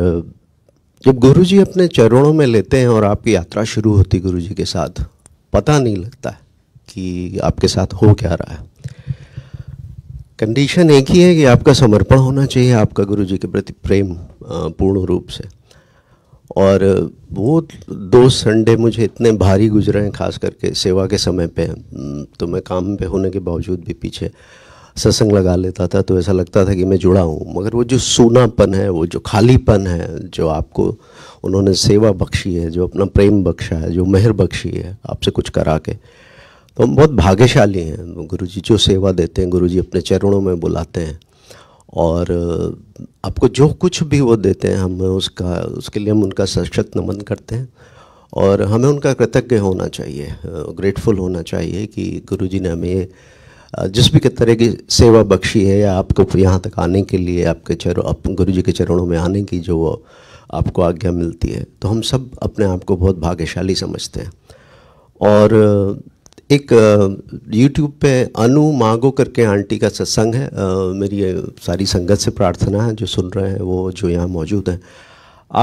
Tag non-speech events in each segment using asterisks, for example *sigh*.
जब गुरुजी अपने चरणों में लेते हैं और आपकी यात्रा शुरू होती गुरुजी के साथ पता नहीं लगता कि आपके साथ हो क्या रहा है कंडीशन एक ही है कि आपका समर्पण होना चाहिए आपका गुरुजी के प्रति प्रेम पूर्ण रूप से और वो दो संडे मुझे इतने भारी गुजरे हैं खास करके सेवा के समय पे तो मैं काम पे होने के बावजूद भी पीछे सत्संग लगा लेता था तो ऐसा लगता था कि मैं जुड़ा हूँ मगर वो जो सूनापन है वो जो खालीपन है जो आपको उन्होंने सेवा बख्शी है जो अपना प्रेम बख्शा है जो मेहर बख्शी है आपसे कुछ करा के तो हम बहुत भाग्यशाली हैं गुरु जी जो सेवा देते हैं गुरु जी अपने चरणों में बुलाते हैं और आपको जो कुछ भी वो देते हैं हम उसका उसके लिए हम उनका सशक्त नमन करते हैं और हमें उनका कृतज्ञ होना चाहिए ग्रेटफुल होना चाहिए कि गुरु जी ने हमें जिस भी तरह की सेवा बख्शी है या आपको यहाँ तक आने के लिए आपके चरण गुरु जी के चरणों में आने की जो आपको आज्ञा मिलती है तो हम सब अपने आप को बहुत भाग्यशाली समझते हैं और एक YouTube पे अनु मांगो करके आंटी का सत्संग है मेरी सारी संगत से प्रार्थना है जो सुन रहे हैं वो जो यहाँ मौजूद हैं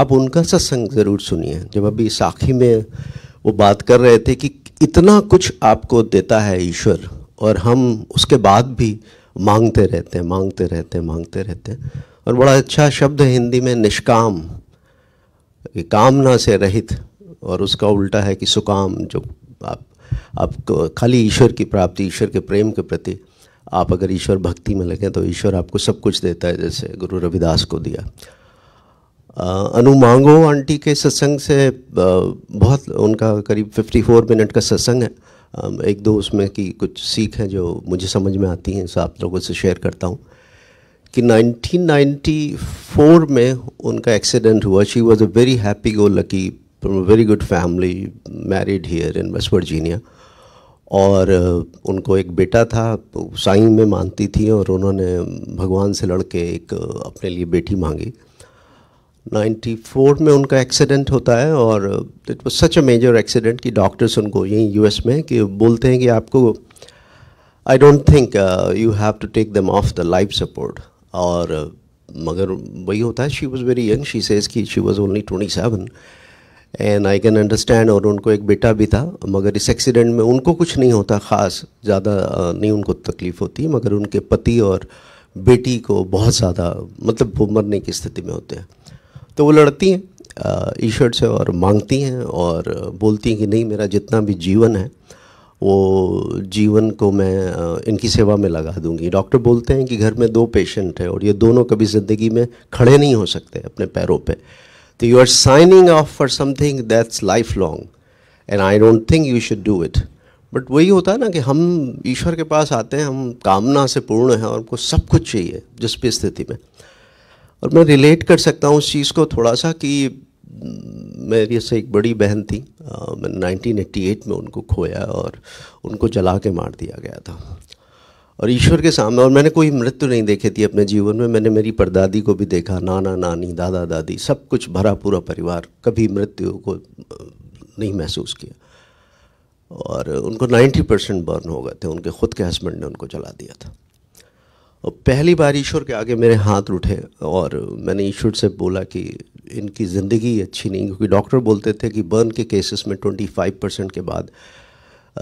आप उनका सत्संग ज़रूर सुनिए जब अभी साखी में वो बात कर रहे थे कि इतना कुछ आपको देता है ईश्वर और हम उसके बाद भी मांगते रहते हैं मांगते रहते हैं मांगते रहते हैं और बड़ा अच्छा शब्द है हिंदी में निष्काम कामना से रहित और उसका उल्टा है कि सुकाम जो आप आपको खाली ईश्वर की प्राप्ति ईश्वर के प्रेम के प्रति आप अगर ईश्वर भक्ति में लगें तो ईश्वर आपको सब कुछ देता है जैसे गुरु रविदास को दिया अनुमांगो आंटी के सत्संग से बहुत उनका करीब 54 मिनट का सत्संग है एक दो उसमें की कुछ सीख है जो मुझे समझ में आती हैं आप लोगों से शेयर करता हूँ कि 1994 में उनका एक्सीडेंट हुआ she was a very happy go lucky from a very good family married here in West Virginia और उनको एक बेटा था साई में मानती थी और उन्होंने भगवान से लड़के एक अपने लिए बेटी मांगी 94 में उनका एक्सीडेंट होता है और it was such a major accident कि डॉक्टर्स उनको यहीं यूएस में कि बोलते हैं कि आपको I don't think you have to take them off the life support और uh, मगर वही होता है she was very young she says कि she was only twenty seven and I can understand और उनको एक बेटा भी था मगर इस एक्सीडेंट में उनको कुछ नहीं होता ख़ास ज़्यादा uh, नहीं उनको तकलीफ़ होती मगर उनके पति और बेटी को बहुत ज़्यादा मतलब वो मरने की स्थिति में होते हैं तो वो लड़ती हैं ईश्वर से और मांगती हैं और बोलती हैं कि नहीं मेरा जितना भी जीवन है वो जीवन को मैं इनकी सेवा में लगा दूंगी डॉक्टर बोलते हैं कि घर में दो पेशेंट हैं और ये दोनों कभी ज़िंदगी में खड़े नहीं हो सकते अपने पैरों पे तो you are signing off for something that's life long and I don't think you should do it but वही होता है ना कि हम ईश्वर के पास आते हैं हम कामना से पूर्ण हैं और हमको सब कुछ चाहिए जिस भी स्थिति में और मैं रिलेट कर सकता हूँ उस चीज़ को थोड़ा सा कि मेरी से एक बड़ी बहन थी मैंने नाइनटीन एट्टी एट में उनको खोया और उनको जला के मार दिया गया था और ईश्वर के सामने और मैंने कोई मृत्यु नहीं देखी थी अपने जीवन में मैंने मेरी परदादी को भी देखा नाना नानी दादा दादी सब कुछ भरा पूरा परिवार कभी मृत्यु को नहीं महसूस किया और उनको 90 परसेंट बर्न हो गए थे उनके खुद के हस्बैंड ने उनको जला दिया था और पहली बार ईश्वर के आगे मेरे हाथ उठे और मैंने ईश्वर से बोला कि इनकी ज़िंदगी अच्छी नहीं क्योंकि डॉक्टर बोलते थे कि बर्न के केसेस में 25 परसेंट के बाद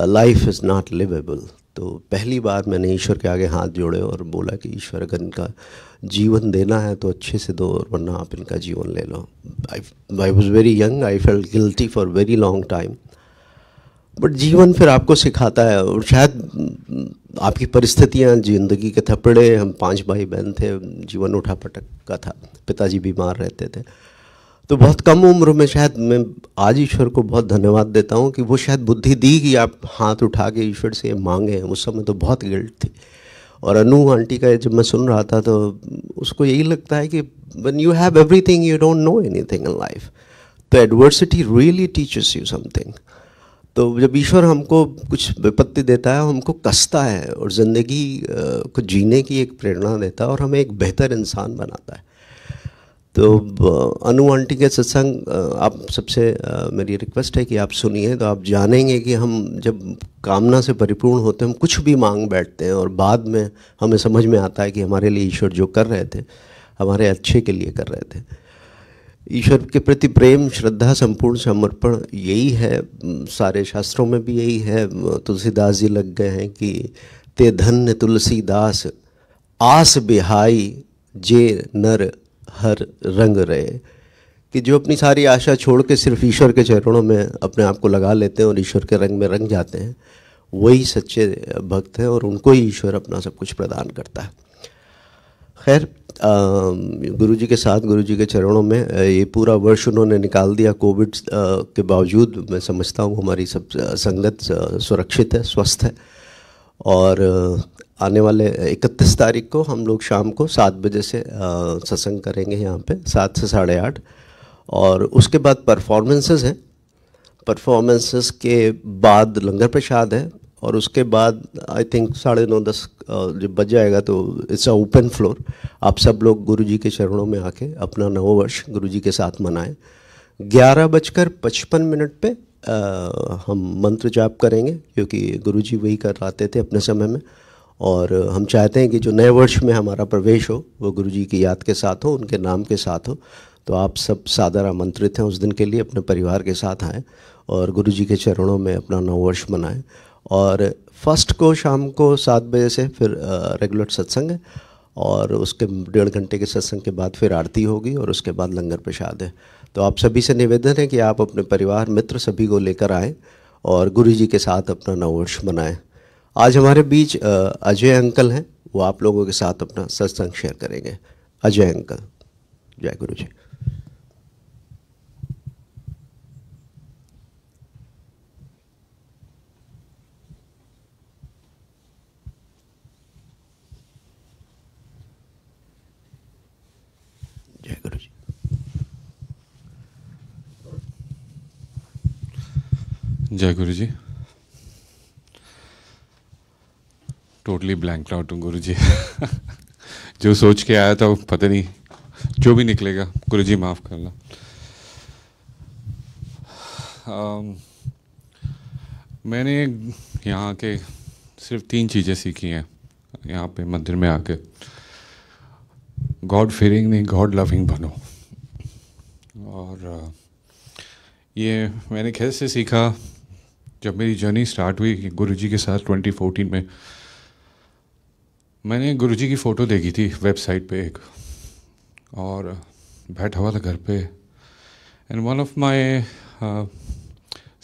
लाइफ इज़ नॉट लिवेबल तो पहली बार मैंने ईश्वर के आगे हाथ जोड़े और बोला कि ईश्वर अगर इनका जीवन देना है तो अच्छे से दो और वरना आप इनका जीवन ले लो I I was very young I fell guilty for very long time but जीवन फिर आपको सिखाता है और शायद हम्म, आपकी परिस्थितियाँ ज़िंदगी के थपड़े हम पांच भाई बहन थे जीवन उठा पटक का था पिताजी बीमार रहते थे तो बहुत कम उम्र में शायद मैं आज ईश्वर को बहुत धन्यवाद देता हूँ कि वो शायद बुद्धि दी कि आप हाथ उठा के ईश्वर से मांगे उस समय तो बहुत गिल्ट थी और अनु आंटी का जब मैं सुन रहा था तो उसको यही लगता है कि when you have everything you don't know anything in life तो adversity really teaches you something तो जब ईश्वर हमको कुछ विपत्ति देता है हमको कसता है और ज़िंदगी को जीने की एक प्रेरणा देता है और हमें एक बेहतर इंसान बनाता है तो अनु आंटी के सत्संग आप सबसे मेरी रिक्वेस्ट है कि आप सुनिए तो आप जानेंगे कि हम जब कामना से परिपूर्ण होते हैं हम कुछ भी मांग बैठते हैं और बाद में हमें समझ में आता है कि हमारे लिए ईश्वर जो कर रहे थे हमारे अच्छे के लिए कर रहे थे ईश्वर के प्रति प्रेम श्रद्धा संपूर्ण समर्पण यही है सारे शास्त्रों में भी यही है तुलसीदास जी लग गए हैं कि ते धन्य तुलसीदास आस बिहाई जे नर हर रंग रहे कि जो अपनी सारी आशा छोड़ के सिर्फ ईश्वर के चरणों में अपने आप को लगा लेते हैं और ईश्वर के रंग में रंग जाते हैं वही सच्चे भक्त हैं और उनको ही ईश्वर अपना सब कुछ प्रदान करता है खैर गुरु जी के साथ गुरु जी के चरणों में ये पूरा वर्ष उन्होंने निकाल दिया कोविड के बावजूद मैं समझता हूँ हमारी सब संगत सुरक्षित है स्वस्थ है और आने वाले 31 तारीख को हम लोग शाम को सात बजे से सत्संग करेंगे यहाँ पे सात से साढ़े आठ और उसके बाद परफॉर्मेंसेस हैं परफॉर्मेंसेस के बाद लंगर प्रसाद है और उसके बाद आई थिंक साढ़े नौ दस जब बज जाएगा तो इट्स अ ओपन फ्लोर आप सब लोग गुरुजी के चरणों में आके अपना नववर्ष जी के साथ मनाएं ग्यारह बजकर पचपन मिनट पे आ, हम मंत्र जाप करेंगे क्योंकि जी वही कराते थे अपने समय में और हम चाहते हैं कि जो नए वर्ष में हमारा प्रवेश हो वो गुरुजी की याद के साथ हो उनके नाम के साथ हो तो आप सब सादर आमंत्रित हैं उस दिन के लिए अपने परिवार के साथ आएँ और गुरुजी के चरणों में अपना नववर्ष मनाएँ और फर्स्ट को शाम को सात बजे से फिर रेगुलर सत्संग है और उसके डेढ़ घंटे के सत्संग के बाद फिर आरती होगी और उसके बाद लंगर प्रसाद है तो आप सभी से निवेदन है कि आप अपने परिवार मित्र सभी को लेकर आएँ और गुरु जी के साथ अपना नववर्ष मनाएँ आज हमारे बीच अजय अंकल हैं वो आप लोगों के साथ अपना सत्संग शेयर करेंगे अजय अंकल जय गुरु जी जय गुरु जी टोटली ब्लैंक आउट हूँ गुरु जी *laughs* जो सोच के आया था वो पता नहीं जो भी निकलेगा गुरु जी माफ़ करना लो um, मैंने यहाँ के सिर्फ तीन चीज़ें सीखी हैं यहाँ पे मंदिर में आके गॉड फेयरिंग नहीं गॉड लविंग बनो और uh, ये मैंने कैसे सीखा जब मेरी जर्नी स्टार्ट हुई गुरु जी के साथ 2014 में मैंने गुरु जी की फ़ोटो देखी थी वेबसाइट पे एक और बैठा हुआ था घर पे and one of my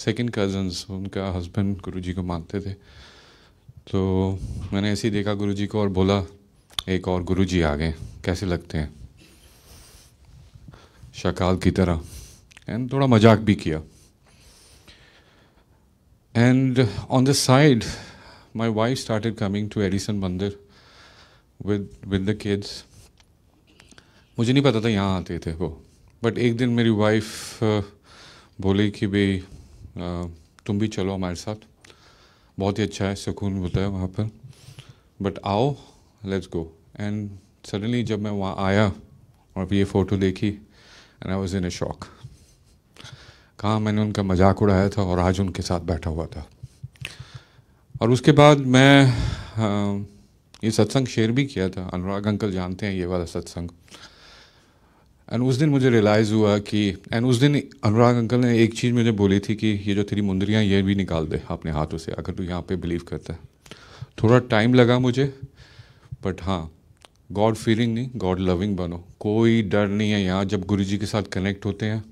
second cousins उनका हस्बैंड जी को मानते थे तो मैंने ऐसे ही देखा जी को और बोला एक और गुरु जी आ गए कैसे लगते हैं शकाल की तरह एंड थोड़ा मजाक भी किया And on the side, my wife started coming to Edison Mandir with with the kids. मुझे नहीं पता था यहाँ आते थे वो बट एक दिन मेरी वाइफ uh, बोली कि भाई uh, तुम भी चलो हमारे साथ बहुत ही अच्छा है सुकून होता है वहाँ पर बट आओ लेट्स गो एंड सडनली जब मैं वहाँ आया और ये फ़ोटो देखी and I was in a shock कहाँ मैंने उनका मजाक उड़ाया था और आज उनके साथ बैठा हुआ था और उसके बाद मैं आ, हाँ, ये सत्संग शेयर भी किया था अनुराग अंकल जानते हैं ये वाला सत्संग एंड उस दिन मुझे रियलाइज़ हुआ कि एंड उस दिन अनुराग अंकल ने एक चीज़ मुझे बोली थी कि ये जो तेरी मुंदरियाँ ये भी निकाल दे अपने हाथों से अगर तू यहाँ पे बिलीव करता है थोड़ा टाइम लगा मुझे बट हाँ गॉड फीलिंग नहीं गॉड लविंग बनो कोई डर नहीं है यहाँ जब गुरुजी के साथ कनेक्ट होते हैं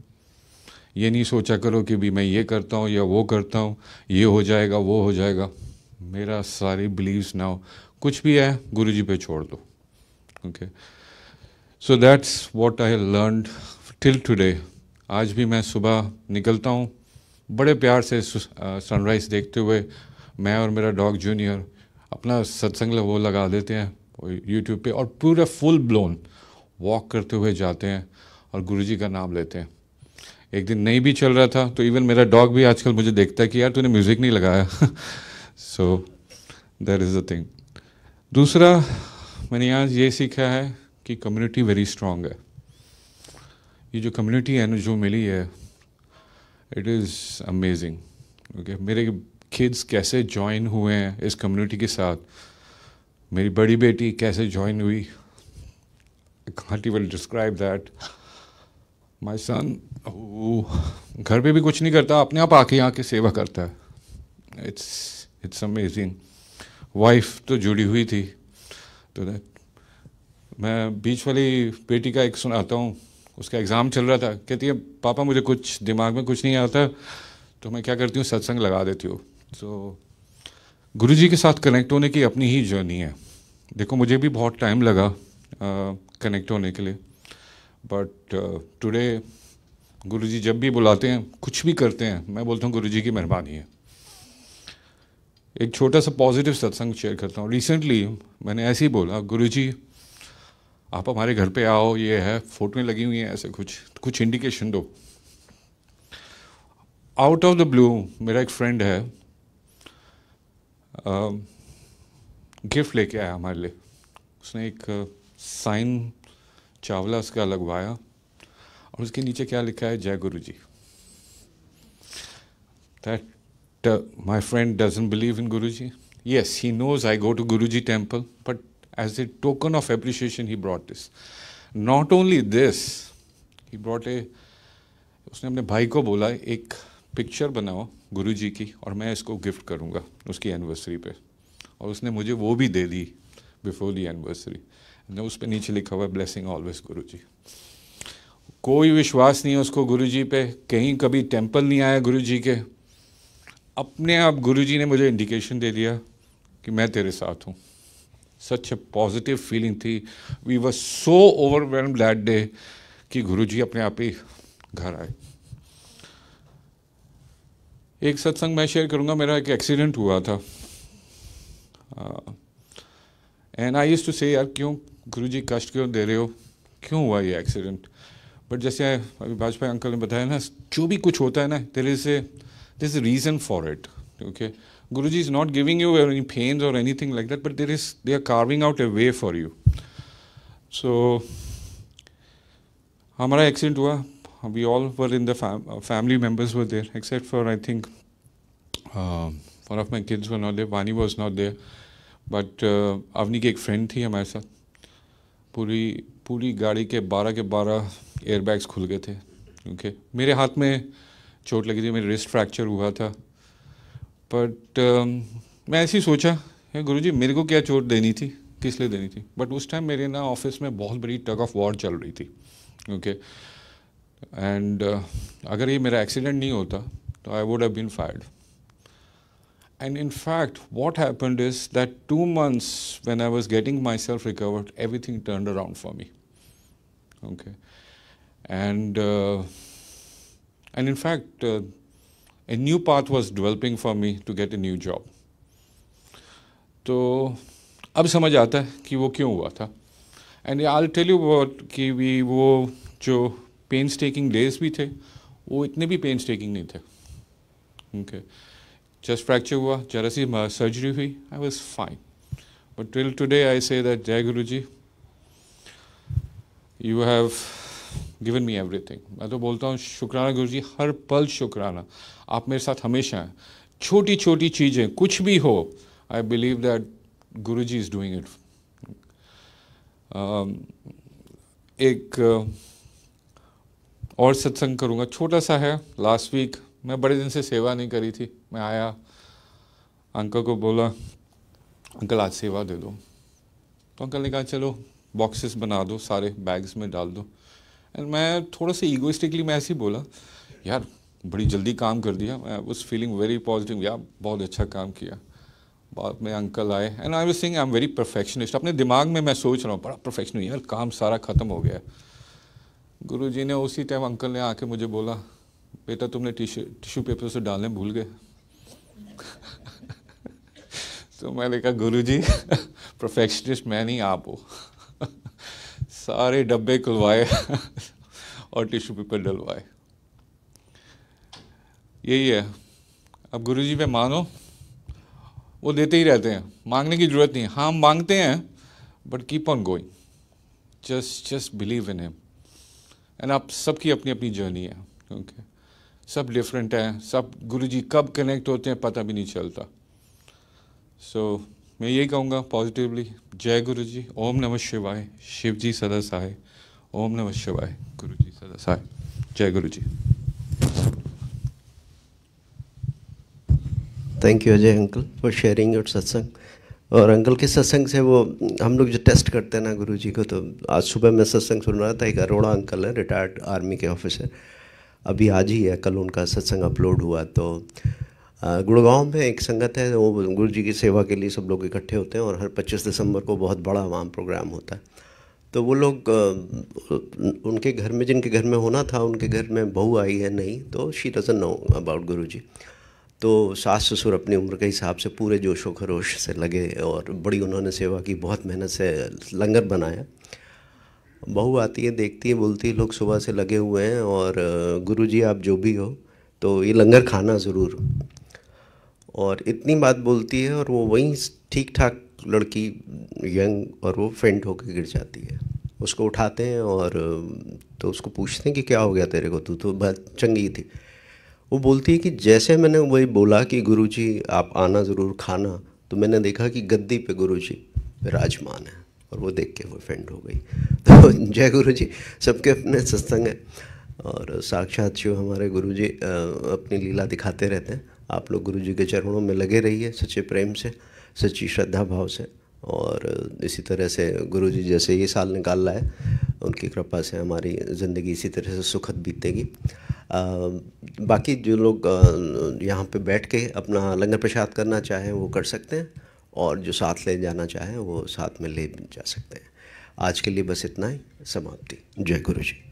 ये नहीं सोचा करो कि भी मैं ये करता हूँ या वो करता हूँ ये हो जाएगा वो हो जाएगा मेरा सारी बिलीव्स ना हो कुछ भी है गुरु जी पे छोड़ दो okay so that's what I learn till today आज भी मैं सुबह निकलता हूँ बड़े प्यार से सनराइज़ देखते हुए मैं और मेरा डॉग जूनियर अपना सत्संग वो लगा देते हैं यूट्यूब पे और पूरा फुल ब्लोन वॉक करते हुए जाते हैं और गुरुजी का नाम लेते हैं एक दिन नहीं भी चल रहा था तो इवन मेरा डॉग भी आजकल मुझे देखता है कि यार तूने म्यूज़िक नहीं लगाया so there is the thing दूसरा मैंने यहाँ ये सीखा है कि कम्युनिटी वेरी स्ट्रांग है ये जो कम्युनिटी है ना जो मिली है इट इज़ अमेजिंग ओके मेरे किड्स कैसे जॉइन हुए हैं इस कम्युनिटी के साथ मेरी बड़ी बेटी कैसे जॉइन हुई you will describe that my son वो घर पे भी कुछ नहीं करता अपने आप आके यहाँ के सेवा करता है इट्स इट्स अमेजिंग वाइफ तो जुड़ी हुई थी तो मैं बीच वाली बेटी का एक सुनाता हूँ उसका एग्ज़ाम चल रहा था कहती है पापा मुझे कुछ दिमाग में कुछ नहीं आता तो मैं क्या करती हूँ सत्संग लगा देती हूँ तो गुरु जी के साथ कनेक्ट होने की अपनी ही जर्नी है देखो मुझे भी बहुत टाइम लगा कनेक्ट uh, होने के लिए बट टुडे गुरु जी जब भी बुलाते हैं कुछ भी करते हैं मैं बोलता हूँ गुरु जी की मेहरबानी है एक छोटा सा पॉजिटिव सत्संग शेयर करता हूँ रिसेंटली मैंने ऐसे ही बोला गुरु जी आप हमारे घर पे आओ ये है फोटोएं लगी हुई हैं ऐसे कुछ कुछ इंडिकेशन दो आउट ऑफ द ब्लू मेरा एक फ्रेंड है गिफ्ट um, लेके आया हमारे लिए उसने एक साइन uh, चावला उसका लगवाया और उसके नीचे क्या लिखा है Jai Guru ji that my friend doesn't believe in Guru ji yes he knows I go to Guru ji temple but as a token of appreciation he brought this not only this he brought a उसने अपने भाई को बोला एक पिक्चर बनाओ गुरु जी की और मैं इसको गिफ्ट करूँगा उसकी एनिवर्सरी पे और उसने मुझे वो भी दे दी बिफोर दी एनिवर्सरी उस पर नीचे लिखा हुआ है ब्लेसिंग ऑलवेज गुरु जी कोई विश्वास नहीं है उसको गुरु जी पे कहीं कभी टेम्पल नहीं आया गुरु जी के अपने आप गुरु जी ने मुझे इंडिकेशन दे दिया कि मैं तेरे साथ हूँ सच ए पॉजिटिव फीलिंग थी we were so overwhelmed that day कि गुरु जी अपने आप ही घर आए एक सत्संग मैं शेयर करूँगा मेरा एक एक्सीडेंट हुआ था एंड आई यूज़ टू से यार क्यों गुरु जी कष्ट क्यों दे रहे हो क्यों हुआ ये एक्सीडेंट बट जैसे अभी भाजपा अंकल ने बताया ना जो भी कुछ होता है ना there is a there is reason for it okay Guru ji is not giving you any fence और anything like that but there is they are carving out a way for you so हमारा accident हुआ we all were in the family members were there except for I think one of my kids were not there Vani was not there but Avni की एक friend थी हमारे साथ पूरी पूरी गाड़ी के बारह के बारह एयरबैग्स खुल गए थे ओके मेरे हाथ में चोट लगी थी मेरे रिस्ट फ्रैक्चर हुआ था बट uh, um, मैं ऐसे ही सोचा गुरु जी मेरे को क्या चोट देनी थी किस लिए देनी थी बट उस टाइम मेरे ना ऑफिस में बहुत बड़ी टग ऑफ वॉर चल रही थी ओके okay? एंड uh, अगर ये मेरा एक्सीडेंट नहीं होता तो I would have been fired And in fact, what happened is that two months when I was getting myself recovered, everything turned around for me. Okay. And, uh, and in fact, uh, a new path was developing for me to get a new job. So, अब समझ आता है कि वो क्यों हुआ था and I tell you about कि भी वो जो पेन्स टेकिंग डेज भी थे वो इतने भी पेन्स नहीं थे ओके okay. चेस्ट फ्रैक्चर हुआ जरा सी सर्जरी हुई I was fine but till today I say that Jai Guru ji you have given me everything मैं तो बोलता हूँ शुक्राना गुरु जी हर पल शुक्राना आप मेरे साथ हमेशा हैं छोटी छोटी चीज़ें कुछ भी हो आई believe that Guru ji is doing it एक uh, और सत्संग करूँगा छोटा सा है लास्ट वीक मैं बड़े दिन से सेवा नहीं करी थी मैं आया अंकल को बोला अंकल आज सेवा दे दो तो अंकल ने कहा चलो बॉक्सेस बना दो सारे बैग्स में डाल दो एंड मैं थोड़ा सा ईगोइस्टिकली मैं ऐसे ही बोला यार बड़ी जल्दी काम कर दिया मैं उस फीलिंग वेरी पॉजिटिव यार बहुत अच्छा काम किया बाद में अंकल आए and I was saying I am very perfectionist अपने दिमाग में मैं सोच रहा हूँ बड़ा परफेक्शन यार काम सारा ख़त्म हो गया गुरु जी ने उसी टाइम अंकल ने आके मुझे बोला बेटा तुमने टिशू टिश्यू पेपर से डालने भूल गए तो मैंने कहा गुरुजी प्रोफेक्शनिस्ट मैं नहीं आप हो सारे डब्बे खुलवाए और टिश्यू पेपर डलवाए यही है अब गुरुजी पे मानो वो देते ही रहते हैं मांगने की ज़रूरत नहीं हाँ हम मांगते हैं but keep on going just just believe in him and आप सबकी अपनी अपनी जर्नी है ओके okay. सब डिफरेंट हैं सब गुरुजी कब कनेक्ट होते हैं पता भी नहीं चलता सो so, मैं यही कहूँगा पॉजिटिवली जय गुरु जी ओम नमः शिवाय शिव जी सदा सहाय ओम नमः शिवाय गुरु जी सदा सहाय Jai Guru ji thank you Ajay uncle for sharing your satsang और अंकल के सत्संग से वो हम लोग जो टेस्ट करते हैं ना गुरु जी को तो आज सुबह मैं सत्संग सुन रहा था एक अरोड़ा अंकल है रिटायर्ड आर्मी के ऑफिसर अभी आज ही है कल उनका सत्संग अपलोड हुआ तो गुड़गांव में एक संगत है वो गुरु जी की सेवा के लिए सब लोग इकट्ठे होते हैं और हर 25 दिसंबर को बहुत बड़ा वहाँ प्रोग्राम होता है तो वो लोग उनके घर में जिनके घर में होना था उनके घर में बहू आई है नहीं तो शी डजन नो अबाउट गुरु जी तो सास ससुर अपनी उम्र के हिसाब से पूरे जोशो खरोश से लगे और बड़ी उन्होंने सेवा की बहुत मेहनत से लंगर बनाया बहू आती है देखती है बोलती है लोग सुबह से लगे हुए हैं और गुरु जी आप जो भी हो तो ये लंगर खाना ज़रूर और इतनी बात बोलती है और वो वहीं ठीक ठाक लड़की यंग और वो फेंट होकर गिर जाती है उसको उठाते हैं और तो उसको पूछते हैं कि क्या हो गया तेरे को तू तो बहुत चंगी थी वो बोलती है कि जैसे मैंने वही बोला कि गुरुजी आप आना ज़रूर खाना तो मैंने देखा कि गद्दी पे गुरुजी विराजमान है और वो देख के वो फ्रेंड हो गई *laughs* तो जय गुरु जी सबके अपने सत्संग है और साक्षात शिव हमारे गुरु जी अपनी लीला दिखाते रहते हैं आप लोग गुरु जी के चरणों में लगे रहिए सच्चे प्रेम से सच्ची श्रद्धा भाव से और इसी तरह से गुरु जी जैसे ये साल निकाल रहा है उनकी कृपा से हमारी ज़िंदगी इसी तरह से सुखद बीतेगी बाकी जो लोग यहाँ पे बैठ के अपना लंगर प्रसाद करना चाहें वो कर सकते हैं और जो साथ ले जाना चाहें वो साथ में ले जा सकते हैं आज के लिए बस इतना ही समाप्ति जय गुरु जी